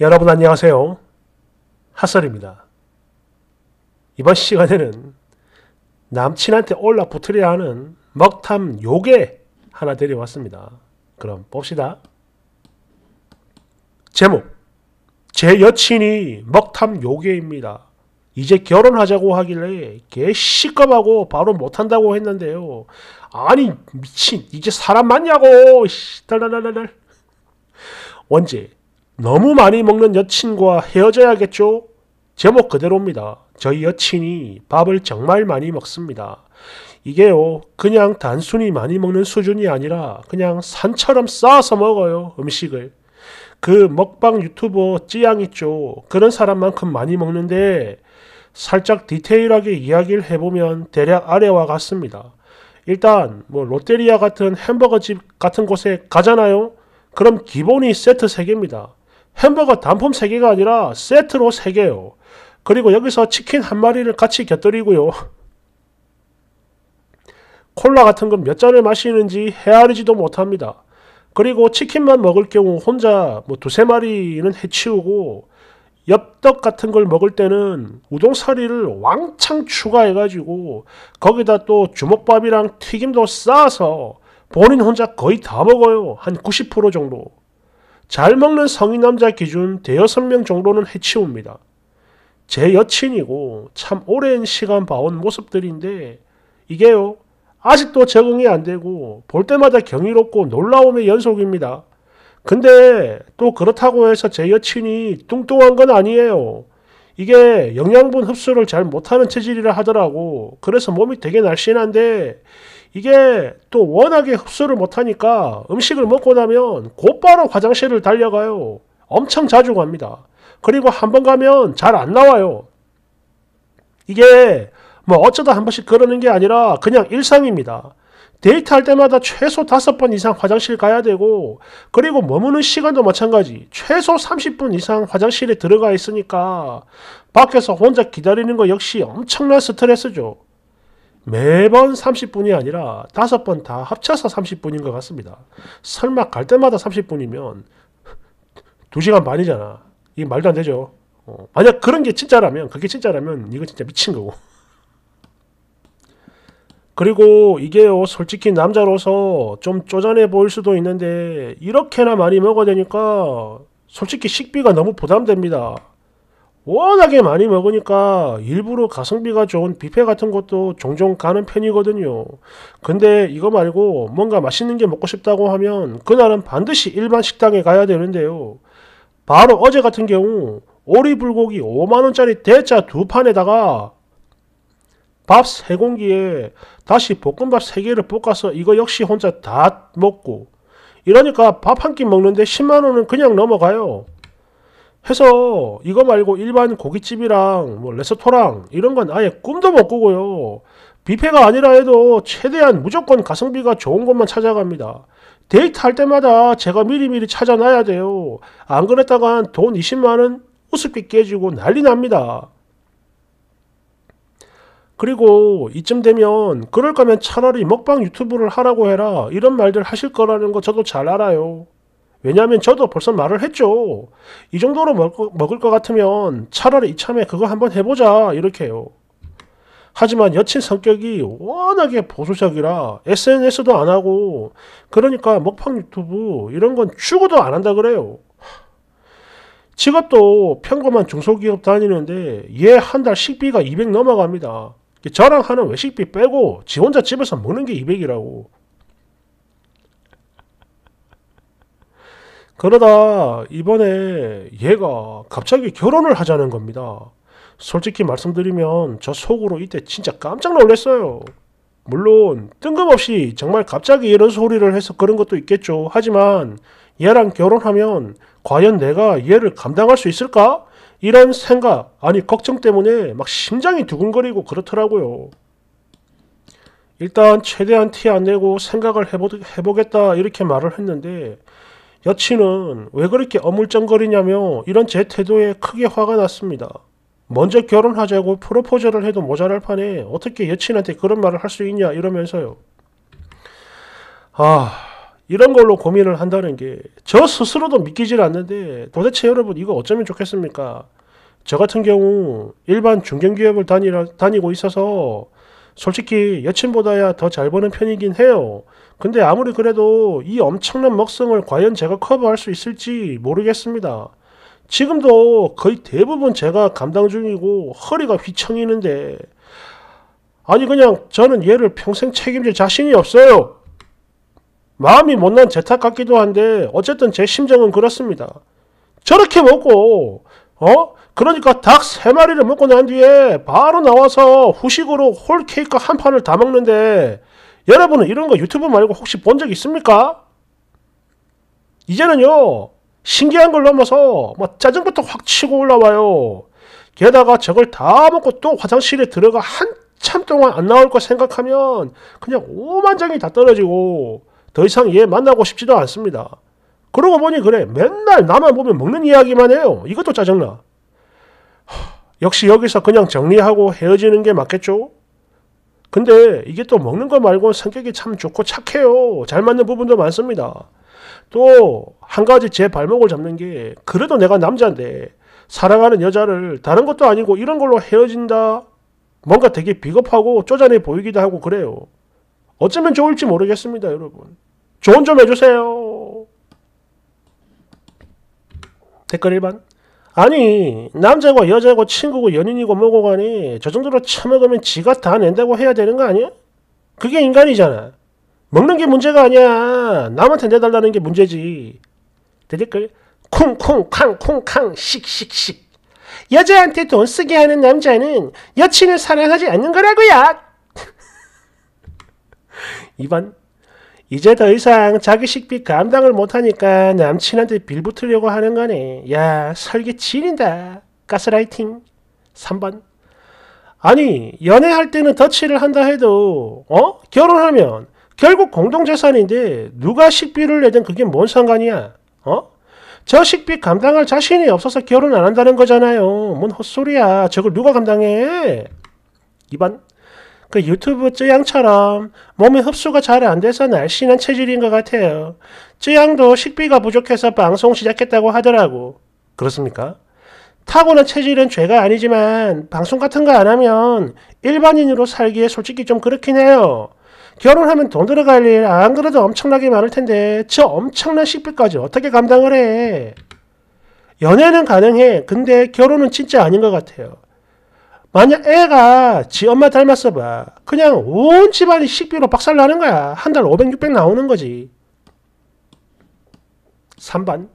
여러분 안녕하세요. 핫설입니다. 이번 시간에는 남친한테 올라붙으려 하는 먹탐 요괴 하나 데려왔습니다. 그럼 봅시다. 제목 제 여친이 먹탐 요괴입니다. 이제 결혼하자고 하길래 개시끄하고 바로 못한다고 했는데요. 아니 미친 이제 사람 맞냐고 달달달달 언제 너무 많이 먹는 여친과 헤어져야겠죠? 제목 그대로입니다. 저희 여친이 밥을 정말 많이 먹습니다. 이게요, 그냥 단순히 많이 먹는 수준이 아니라 그냥 산처럼 쌓아서 먹어요, 음식을. 그 먹방 유튜버 찌양 있죠. 그런 사람만큼 많이 먹는데 살짝 디테일하게 이야기를 해보면 대략 아래와 같습니다. 일단 뭐 롯데리아 같은 햄버거 집 같은 곳에 가잖아요. 그럼 기본이 세트 3개입니다. 햄버거 단품 3개가 아니라 세트로 3개요. 그리고 여기서 치킨 한 마리를 같이 곁들이고요. 콜라 같은 건 몇 잔을 마시는지 헤아리지도 못합니다. 그리고 치킨만 먹을 경우 혼자 뭐 두세 마리는 해치우고 엽떡 같은 걸 먹을 때는 우동사리를 왕창 추가해가지고 거기다 또 주먹밥이랑 튀김도 싸서 본인 혼자 거의 다 먹어요. 한 90% 정도. 잘 먹는 성인 남자 기준 대여섯 명 정도는 해치웁니다. 제 여친이고 참 오랜 시간 봐온 모습들인데 이게요 아직도 적응이 안 되고 볼 때마다 경이롭고 놀라움의 연속입니다. 근데 또 그렇다고 해서 제 여친이 뚱뚱한 건 아니에요. 이게 영양분 흡수를 잘 못하는 체질이라 하더라고. 그래서 몸이 되게 날씬한데 이게 또 워낙에 흡수를 못하니까 음식을 먹고 나면 곧바로 화장실을 달려가요. 엄청 자주 갑니다. 그리고 한 번 가면 잘 안 나와요. 이게 뭐 어쩌다 한 번씩 그러는 게 아니라 그냥 일상입니다. 데이트할 때마다 최소 다섯 번 이상 화장실 가야 되고 그리고 머무는 시간도 마찬가지 최소 30분 이상 화장실에 들어가 있으니까 밖에서 혼자 기다리는 거 역시 엄청난 스트레스죠. 매번 30분이 아니라 다섯 번 다 합쳐서 30분인 것 같습니다. 설마 갈 때마다 30분이면 2시간 반이잖아. 이게 말도 안 되죠. 어. 만약 그런 게 진짜라면, 그게 진짜라면 이거 진짜 미친 거고. 그리고 이게요, 솔직히 남자로서 좀 쪼잔해 보일 수도 있는데, 이렇게나 많이 먹어야 되니까, 솔직히 식비가 너무 부담됩니다. 워낙에 많이 먹으니까 일부러 가성비가 좋은 뷔페 같은 것도 종종 가는 편이거든요. 근데 이거 말고 뭔가 맛있는 게 먹고 싶다고 하면 그날은 반드시 일반 식당에 가야 되는데요. 바로 어제 같은 경우 오리불고기 5만원짜리 대짜 두 판에다가 밥 3공기에 다시 볶음밥 3개를 볶아서 이거 역시 혼자 다 먹고 이러니까 밥 한 끼 먹는데 10만원은 그냥 넘어가요. 해서 이거 말고 일반 고깃집이랑 뭐 레스토랑 이런 건 아예 꿈도 못 꾸고요. 뷔페가 아니라 해도 최대한 무조건 가성비가 좋은 것만 찾아갑니다. 데이트할 때마다 제가 미리미리 찾아놔야 돼요. 안 그랬다간 돈 20만원 우습게 깨지고 난리 납니다. 그리고 이쯤 되면 그럴 거면 차라리 먹방 유튜브를 하라고 해라 이런 말들 하실 거라는 거 저도 잘 알아요. 왜냐하면 저도 벌써 말을 했죠. 이 정도로 먹, 먹을 것 같으면 차라리 이참에 그거 한번 해보자 이렇게요. 하지만 여친 성격이 워낙에 보수적이라 SNS도 안 하고 그러니까 먹방 유튜브 이런 건 추구도 안 한다 그래요. 직업도 평범한 중소기업 다니는데 얘 한 달 식비가 200 넘어갑니다. 저랑 하는 외식비 빼고 지 혼자 집에서 먹는 게 200이라고. 그러다 이번에 얘가 갑자기 결혼을 하자는 겁니다. 솔직히 말씀드리면 저 속으로 이때 진짜 깜짝 놀랐어요. 물론 뜬금없이 정말 갑자기 이런 소리를 해서 그런 것도 있겠죠. 하지만 얘랑 결혼하면 과연 내가 얘를 감당할 수 있을까? 이런 생각, 아니 걱정 때문에 막 심장이 두근거리고 그렇더라고요. 일단 최대한 티 안 내고 생각을 해보, 해보겠다 이렇게 말을 했는데 여친은 왜 그렇게 어물쩡거리냐며 이런 제 태도에 크게 화가 났습니다. 먼저 결혼하자고 프로포즈를 해도 모자랄 판에 어떻게 여친한테 그런 말을 할 수 있냐 이러면서요. 아, 이런 걸로 고민을 한다는 게 저 스스로도 믿기질 않는데 도대체 여러분 이거 어쩌면 좋겠습니까? 저 같은 경우 일반 중견기업을 다니라, 다니고 있어서 솔직히 여친보다야 더 잘 버는 편이긴 해요. 근데 아무리 그래도 이 엄청난 먹성을 과연 제가 커버할 수 있을지 모르겠습니다. 지금도 거의 대부분 제가 감당 중이고 허리가 휘청이는데 아니 그냥 저는 얘를 평생 책임질 자신이 없어요. 마음이 못난 제 탓 같기도 한데 어쨌든 제 심정은 그렇습니다. 저렇게 먹고 어? 그러니까 닭 세 마리를 먹고 난 뒤에 바로 나와서 후식으로 홀케이크 한 판을 다 먹는데 여러분은 이런 거 유튜브 말고 혹시 본 적 있습니까? 이제는요 신기한 걸 넘어서 뭐 짜증부터 확 치고 올라와요. 게다가 저걸 다 먹고 또 화장실에 들어가 한참 동안 안 나올 거 생각하면 그냥 오만장이 다 떨어지고 더 이상 얘 만나고 싶지도 않습니다. 그러고 보니 그래. 맨날 나만 보면 먹는 이야기만 해요. 이것도 짜증나. 역시 여기서 그냥 정리하고 헤어지는 게 맞겠죠? 근데 이게 또 먹는 거 말고 성격이 참 좋고 착해요. 잘 맞는 부분도 많습니다. 또 한 가지 제 발목을 잡는 게 그래도 내가 남자인데 사랑하는 여자를 다른 것도 아니고 이런 걸로 헤어진다. 뭔가 되게 비겁하고 쪼잔해 보이기도 하고 그래요. 어쩌면 좋을지 모르겠습니다, 여러분. 조언 좀 해주세요. 댓글 1번. 아니 남자고 여자고 친구고 연인이고 뭐고 간에 저 정도로 처먹으면 지가 다 낸다고 해야 되는 거 아니야? 그게 인간이잖아. 먹는 게 문제가 아니야. 남한테 내달라는 게 문제지. 댓글 쿵쿵 캉쿵캉 씩씩씩 여자한테 돈 쓰게 하는 남자는 여친을 사랑하지 않는 거라고요. 2번 이제 더 이상 자기 식비 감당을 못하니까 남친한테 빌붙으려고 하는 거네. 야, 설계 지린다. 가스라이팅. 3번. 아니, 연애할 때는 덧칠을 한다 해도, 어? 결혼하면 결국 공동재산인데 누가 식비를 내든 그게 뭔 상관이야? 어? 저 식비 감당할 자신이 없어서 결혼 안 한다는 거잖아요. 뭔 헛소리야. 저걸 누가 감당해? 2번. 그 유튜브 쯔양처럼 몸에 흡수가 잘 안 돼서 날씬한 체질인 것 같아요. 쯔양도 식비가 부족해서 방송 시작했다고 하더라고. 그렇습니까? 타고난 체질은 죄가 아니지만 방송 같은 거 안 하면 일반인으로 살기에 솔직히 좀 그렇긴 해요. 결혼하면 돈 들어갈 일 안 그래도 엄청나게 많을 텐데 저 엄청난 식비까지 어떻게 감당을 해? 연애는 가능해. 근데 결혼은 진짜 아닌 것 같아요. 만약 애가 지 엄마 닮았어 봐. 그냥 온 집안이 식비로 박살 나는 거야. 한 달 500, 600 나오는 거지. 3번.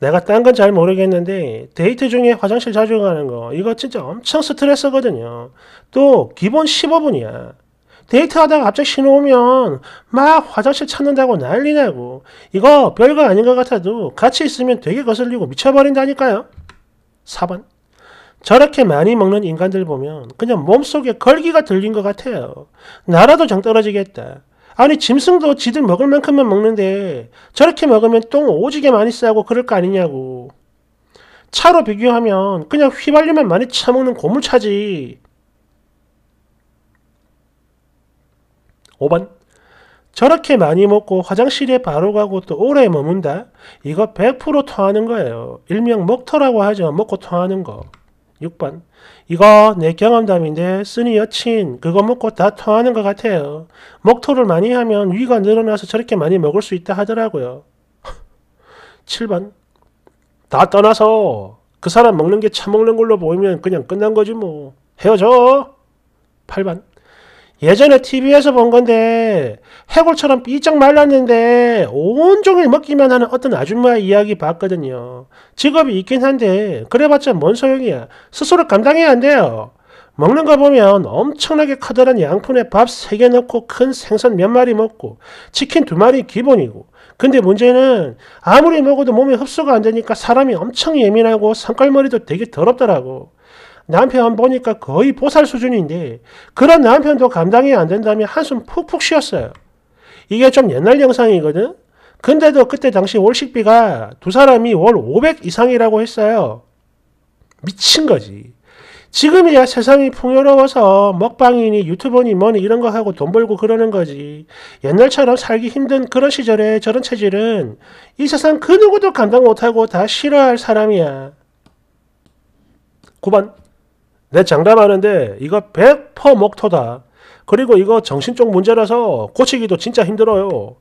내가 딴 건 잘 모르겠는데 데이트 중에 화장실 자주 가는 거 이거 진짜 엄청 스트레스거든요. 또 기본 15분이야. 데이트하다가 갑자기 신호 오면 막 화장실 찾는다고 난리 나고 이거 별거 아닌 것 같아도 같이 있으면 되게 거슬리고 미쳐버린다니까요. 4번. 저렇게 많이 먹는 인간들 보면 그냥 몸속에 걸기가 들린 것 같아요. 나라도 정 떨어지겠다. 아니 짐승도 지들 먹을 만큼만 먹는데 저렇게 먹으면 똥 오지게 많이 싸고 그럴 거 아니냐고. 차로 비교하면 그냥 휘발유만 많이 차먹는 고물차지. 5번 저렇게 많이 먹고 화장실에 바로 가고 또 오래 머문다? 이거 100% 토하는 거예요. 일명 먹터라고 하죠. 먹고 토하는 거. 6번. 이거 내 경험담인데 쓰니 여친 그거 먹고 다 토하는 것 같아요. 먹토를 많이 하면 위가 늘어나서 저렇게 많이 먹을 수 있다 하더라고요. 7번. 다 떠나서 그 사람 먹는 게 처먹는 걸로 보이면 그냥 끝난 거지 뭐. 헤어져. 8번. 예전에 TV에서 본 건데 해골처럼 삐쩍 말랐는데 온종일 먹기만 하는 어떤 아줌마의 이야기 봤거든요. 직업이 있긴 한데 그래봤자 뭔 소용이야. 스스로 감당해야 안돼요 먹는 거 보면 엄청나게 커다란 양푼에 밥 3개 넣고 큰 생선 몇 마리 먹고 치킨 두 마리 기본이고 근데 문제는 아무리 먹어도 몸에 흡수가 안 되니까 사람이 엄청 예민하고 성깔머리도 되게 더럽더라고. 남편 보니까 거의 보살 수준인데 그런 남편도 감당이 안 된다며 한숨 푹푹 쉬었어요. 이게 좀 옛날 영상이거든. 근데도 그때 당시 월 식비가 두 사람이 월 500 이상이라고 했어요. 미친 거지. 지금이야 세상이 풍요로워서 먹방이니 유튜버니 뭐니 이런 거 하고 돈 벌고 그러는 거지. 옛날처럼 살기 힘든 그런 시절에 저런 체질은 이 세상 그 누구도 감당 못하고 다 싫어할 사람이야. 9번 내 장담하는데 이거 100% 목토다. 그리고 이거 정신적 문제라서 고치기도 진짜 힘들어요.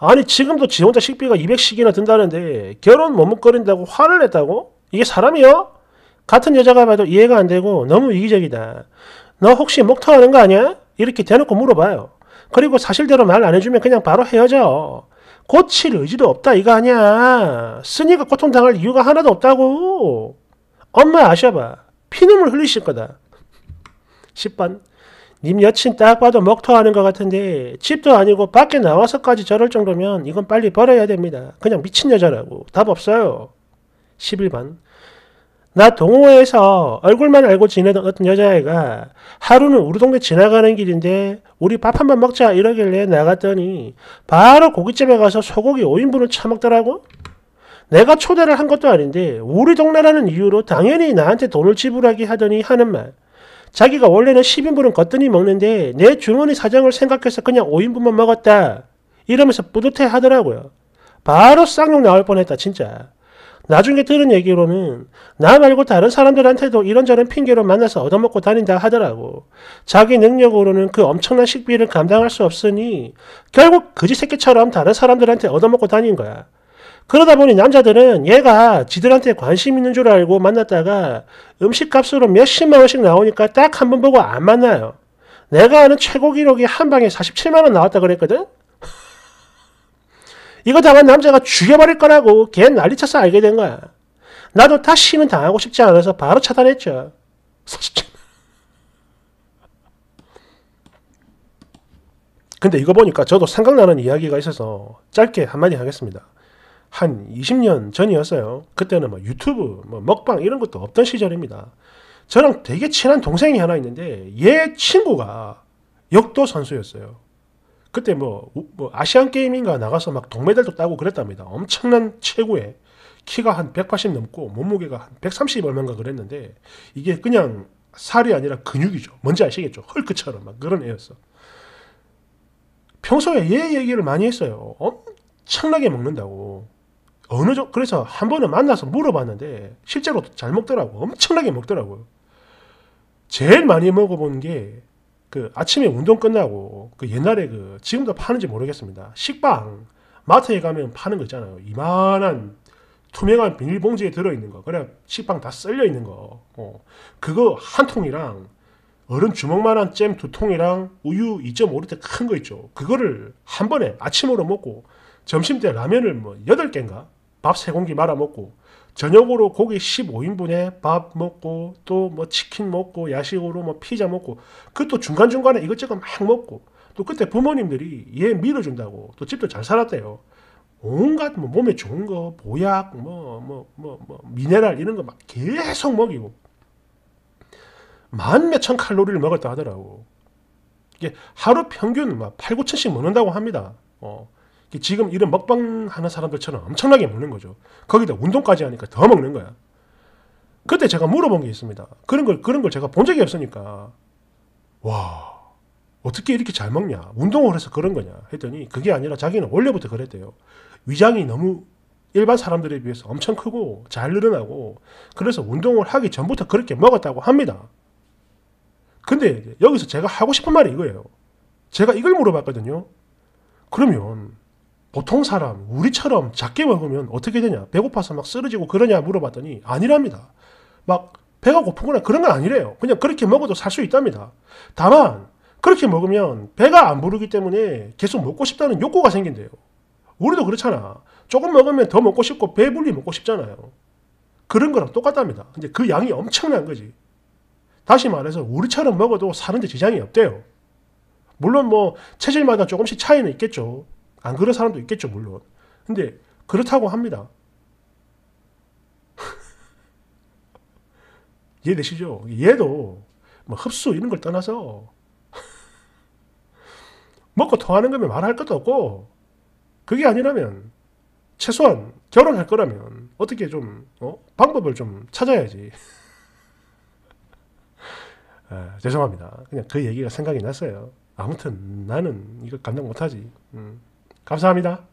아니 지금도 지 혼자 식비가 200씩이나 든다는데 결혼 머뭇거린다고 화를 냈다고? 이게 사람이요? 같은 여자가 봐도 이해가 안 되고 너무 이기적이다. 너 혹시 목토하는 거 아니야? 이렇게 대놓고 물어봐요. 그리고 사실대로 말 안 해주면 그냥 바로 헤어져. 고칠 의지도 없다 이거 아니야. 쓰니까 고통당할 이유가 하나도 없다고. 엄마 아셔봐. 피눈물 흘리실 거다. 10번 님 여친 딱 봐도 먹토하는 것 같은데 집도 아니고 밖에 나와서까지 저럴 정도면 이건 빨리 버려야 됩니다. 그냥 미친 여자라고. 답 없어요. 11번 나 동호회에서 얼굴만 알고 지내던 어떤 여자애가 하루는 우리 동네 지나가는 길인데 우리 밥 한 번 먹자 이러길래 나갔더니 바로 고깃집에 가서 소고기 5인분을 처먹더라고? 내가 초대를 한 것도 아닌데 우리 동네라는 이유로 당연히 나한테 돈을 지불하게 하더니 하는 말. 자기가 원래는 10인분은 거뜬히 먹는데 내 주머니 사정을 생각해서 그냥 5인분만 먹었다. 이러면서 뿌듯해 하더라고요. 바로 쌍욕 나올 뻔했다 진짜. 나중에 들은 얘기로는 나 말고 다른 사람들한테도 이런저런 핑계로 만나서 얻어먹고 다닌다 하더라고. 자기 능력으로는 그 엄청난 식비를 감당할 수 없으니 결국 그지 새끼처럼 다른 사람들한테 얻어먹고 다닌 거야. 그러다 보니 남자들은 얘가 지들한테 관심 있는 줄 알고 만났다가 음식값으로 몇십만 원씩 나오니까 딱 한 번 보고 안 만나요. 내가 아는 최고 기록이 한 방에 47만 원 나왔다 그랬거든? 이거 당한 남자가 죽여버릴 거라고 걔 난리쳐서 알게 된 거야. 나도 다시는 당하고 싶지 않아서 바로 차단했죠. 근데 이거 보니까 저도 생각나는 이야기가 있어서 짧게 한마디 하겠습니다. 한 20년 전이었어요. 그때는 뭐 유튜브, 뭐 먹방 이런 것도 없던 시절입니다. 저랑 되게 친한 동생이 하나 있는데 얘 친구가 역도 선수였어요. 그때 뭐, 뭐 아시안 게임인가 나가서 막 동메달도 따고 그랬답니다. 엄청난 최고의 키가 한 180 넘고 몸무게가 한 130 얼마인가 그랬는데 이게 그냥 살이 아니라 근육이죠. 뭔지 아시겠죠? 헐크처럼 막 그런 애였어. 평소에 얘 얘기를 많이 했어요. 엄청나게 먹는다고. 어느 정도 그래서 한 번에 만나서 물어봤는데 실제로 잘 먹더라고 엄청나게 먹더라고요. 제일 많이 먹어본 게 그 아침에 운동 끝나고 그 옛날에 그 지금도 파는지 모르겠습니다. 식빵 마트에 가면 파는 거 있잖아요. 이만한 투명한 비닐봉지에 들어있는 거. 그래 식빵 다썰려 있는 거. 어. 그거 한 통이랑 얼음 주먹만한 잼 두 통이랑 우유 2.5리터 큰 거 있죠. 그거를 한 번에 아침으로 먹고 점심 때 라면을 뭐 8개인가 밥세 공기 말아 먹고 저녁으로 고기 15인분에 밥 먹고 또 뭐 치킨 먹고 야식으로 뭐 피자 먹고 그것도 중간중간에 이것저것 막 먹고 또 그때 부모님들이 얘 밀어준다고 또 집도 잘 살았대요. 온갖 뭐 몸에 좋은 거 보약 뭐 뭐 뭐뭐 뭐, 뭐, 뭐, 미네랄 이런 거 막 계속 먹이고 만 몇 천 칼로리를 먹었다 하더라고. 이게 하루 평균 막 8, 9천씩 먹는다고 합니다. 어. 지금 이런 먹방 하는 사람들처럼 엄청나게 먹는 거죠. 거기다 운동까지 하니까 더 먹는 거야. 그때 제가 물어본 게 있습니다. 그런 걸, 그런 걸 제가 본 적이 없으니까, 와, 어떻게 이렇게 잘 먹냐? 운동을 해서 그런 거냐? 했더니 그게 아니라 자기는 원래부터 그랬대요. 위장이 너무 일반 사람들에 비해서 엄청 크고 잘 늘어나고 그래서 운동을 하기 전부터 그렇게 먹었다고 합니다. 근데 여기서 제가 하고 싶은 말이 이거예요. 제가 이걸 물어봤거든요. 그러면 보통 사람, 우리처럼 작게 먹으면 어떻게 되냐? 배고파서 막 쓰러지고 그러냐 물어봤더니 아니랍니다. 막 배가 고프거나 그런 건 아니래요. 그냥 그렇게 먹어도 살 수 있답니다. 다만 그렇게 먹으면 배가 안 부르기 때문에 계속 먹고 싶다는 욕구가 생긴대요. 우리도 그렇잖아. 조금 먹으면 더 먹고 싶고 배불리 먹고 싶잖아요. 그런 거랑 똑같답니다. 근데 그 양이 엄청난 거지. 다시 말해서 우리처럼 먹어도 사는데 지장이 없대요. 물론 뭐 체질마다 조금씩 차이는 있겠죠. 안 그런 사람도 있겠죠 물론 근데 그렇다고 합니다 이해되시죠? 얘도 뭐 흡수 이런 걸 떠나서 먹고 통하는 거면 말할 것도 없고 그게 아니라면 최소한 결혼할 거라면 어떻게 좀 어? 방법을 좀 찾아야지 아, 죄송합니다 그냥 그 얘기가 생각이 났어요 아무튼 나는 이거 감당 못하지 음. 감사합니다.